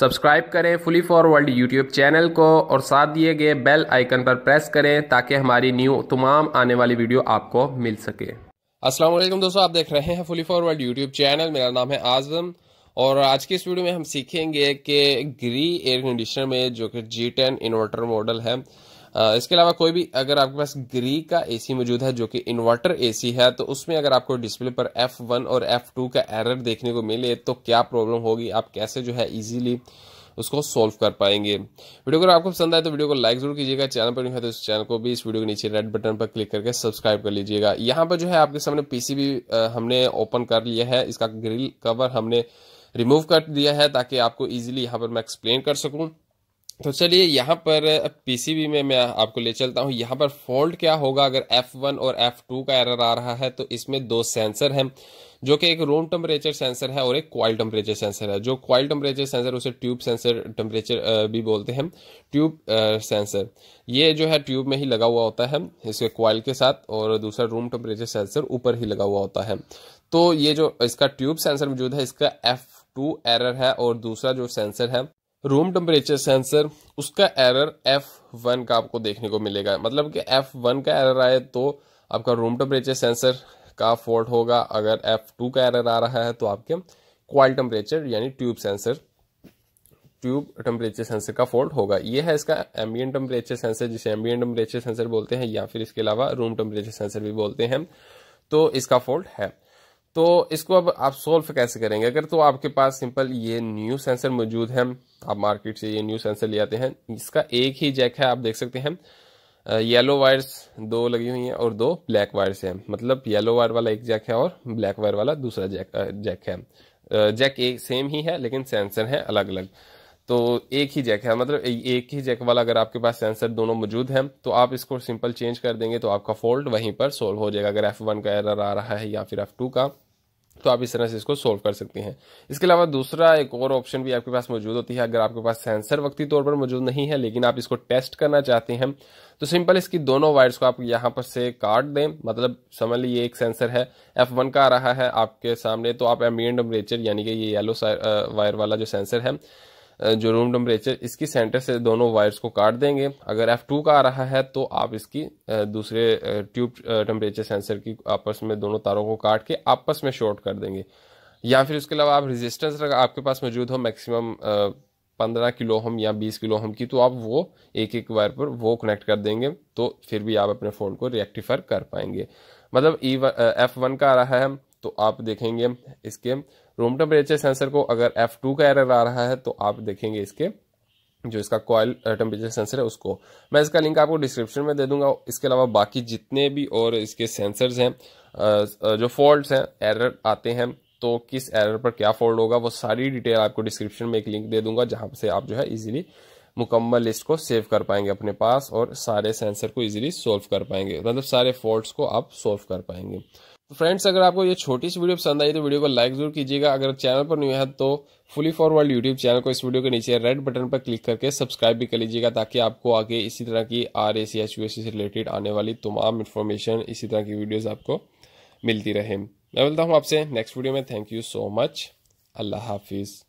subscribe करें fully फॉरवर्ल्ड YouTube channel को और साथ दिए गए बेल आइकन पर प्रेस करें ताकि हमारी न्यू तमाम आने वाली वीडियो आपको मिल सके वालेकुम दोस्तों आप देख रहे हैं फुली फॉरवर्ल्ड यूट्यूब चैनल मेरा नाम है आजम और आज की इस वीडियो में हम सीखेंगे कि ग्री एयर कंडीशनर में जो कि जी टेन इन्वर्टर मॉडल है इसके अलावा कोई भी अगर आपके पास ग्री का एसी मौजूद है जो कि इन्वर्टर एसी है तो उसमें अगर आपको डिस्प्ले पर वन और टू का एरर देखने को मिले तो क्या प्रॉब्लम होगी आप कैसे जो है इजीली उसको सॉल्व कर पाएंगे वीडियो अगर आपको पसंद आए तो वीडियो को लाइक जरूर कीजिएगा चैनल पर नहीं है तो इस चैनल को भी इस वीडियो के नीचे रेड बटन पर क्लिक करके सब्सक्राइब कर लीजिएगा यहाँ पर जो है आपके सामने पीसी भी हमने ओपन कर लिया है इसका ग्रिल कवर हमने रिमूव कर दिया है ताकि आपको इजीली यहाँ पर मैं एक्सप्लेन कर सकूँ तो चलिए यहाँ पर पीसीबी में मैं आपको ले चलता हूँ यहाँ पर फॉल्ट क्या होगा अगर F1 और F2 का एरर आ रहा है तो इसमें दो सेंसर हैं जो कि एक रूम टेम्परेचर सेंसर है और एक क्वाइल टेम्परेचर सेंसर है जो क्वाइल टेम्परेचर सेंसर उसे ट्यूब सेंसर टेम्परेचर भी बोलते हैं ट्यूब सेंसर ये जो है ट्यूब में ही लगा हुआ होता है इसके क्वाइल के साथ और दूसरा रूम टेम्परेचर सेंसर ऊपर ही लगा हुआ होता है तो ये जो इसका ट्यूब सेंसर मौजूद है इसका एफ टू एरर है और दूसरा जो सेंसर है रूम टेम्परेचर सेंसर उसका एरर एफ वन का आपको देखने को मिलेगा मतलब कि एफ वन का एरर आए तो आपका रूम टेम्परेचर सेंसर का फॉल्ट होगा अगर एफ टू का एरर आ रहा है तो आपके क्वाल टेम्परेचर यानी tube sensor tube temperature sensor का फॉल्ट होगा ये है इसका एम्बियन टेम्परेचर सेंसर जिसे एम्बियन टेम्परेचर सेंसर बोलते हैं या फिर इसके अलावा रूम टेम्परेचर सेंसर भी बोलते हैं तो इसका फॉल्ट है तो इसको अब आप सोल्व कैसे करेंगे अगर तो आपके पास सिंपल ये न्यू सेंसर मौजूद है आप मार्केट से ये न्यू सेंसर ले आते हैं इसका एक ही जैक है आप देख सकते हैं येलो वायर्स दो लगी हुई हैं और दो ब्लैक वायर्स हैं मतलब येलो वायर वाला एक जैक है और ब्लैक वायर वाला दूसरा जैक जैक है जैक एक सेम ही है लेकिन सेंसर है अलग अलग तो एक ही जैक है मतलब एक ही जैक वाला अगर आपके पास सेंसर दोनों मौजूद हैं तो आप इसको सिंपल चेंज कर देंगे तो आपका फॉल्ट वहीं पर सोल्व हो जाएगा अगर एफ वन का एरर आ रहा है या फिर एफ टू का तो आप इस तरह से इसको सोल्व कर सकती हैं इसके अलावा दूसरा एक और ऑप्शन भी आपके पास मौजूद होती है अगर आपके पास सेंसर वक्ती तौर पर मौजूद नहीं है लेकिन आप इसको टेस्ट करना चाहते हैं तो सिंपल इसकी दोनों वायर्स को आप यहाँ पर से काट दें मतलब समझ लीजिए एक सेंसर है एफ वन का आ रहा है आपके सामने तो आप एम्बियन टेम्परेचर यानी कि ये येलो वायर वाला जो सेंसर है जो रूम टेम्परेचर इसकी सेंटर से दोनों वायर्स को काट देंगे अगर एफ टू का आ रहा है तो आप इसकी दूसरे ट्यूब टेम्परेचर सेंसर की आपस में दोनों तारों को काट के आपस में शॉर्ट कर देंगे या फिर उसके अलावा आप रेजिस्टेंस अगर आपके पास मौजूद हो मैक्सिमम पंद्रह किलो हम या बीस किलो हम की तो आप वो एक एक वायर पर वो कनेक्ट कर देंगे तो फिर भी आप अपने फ़ोन को रिएक्टिफर कर पाएंगे मतलब ई एफ वन का आ रहा है तो आप देखेंगे इसके रूम टेम्परेचर सेंसर को अगर एफ टू का एरर आ रहा है तो आप देखेंगे इसके जो इसका कॉयल टेम्परेचर सेंसर है उसको मैं इसका लिंक आपको डिस्क्रिप्शन में दे दूंगा इसके अलावा बाकी जितने भी और इसके सेंसर्स हैं जो फॉल्ट हैं एरर आते हैं तो किस एरर पर क्या फॉल्ट होगा वो सारी डिटेल आपको डिस्क्रिप्शन में एक लिंक दे दूंगा जहां से आप जो है इजीली मुकम्मल लिस्ट को सेव कर पाएंगे अपने पास और सारे सेंसर को इजीली सॉल्व कर पाएंगे मतलब सारे फॉल्ट्स को आप सॉल्व कर पाएंगे तो फ्रेंड्स अगर आपको ये छोटी सी वीडियो पसंद आई तो वीडियो को लाइक जरूर कीजिएगा अगर चैनल पर नहीं है तो फुली फॉरवर्ड यूट्यूब चैनल को इस वीडियो के नीचे रेड बटन पर क्लिक करके सब्सक्राइब भी कर लीजिएगा ताकि आपको आगे इसी तरह की आर एस एच यू से रिलेटेड आने वाली तमाम इन्फॉर्मेशन इसी तरह की वीडियोज़ आपको मिलती रहे मैं बोलता हूँ आपसे नेक्स्ट वीडियो में थैंक यू सो मच अल्लाह हाफिज़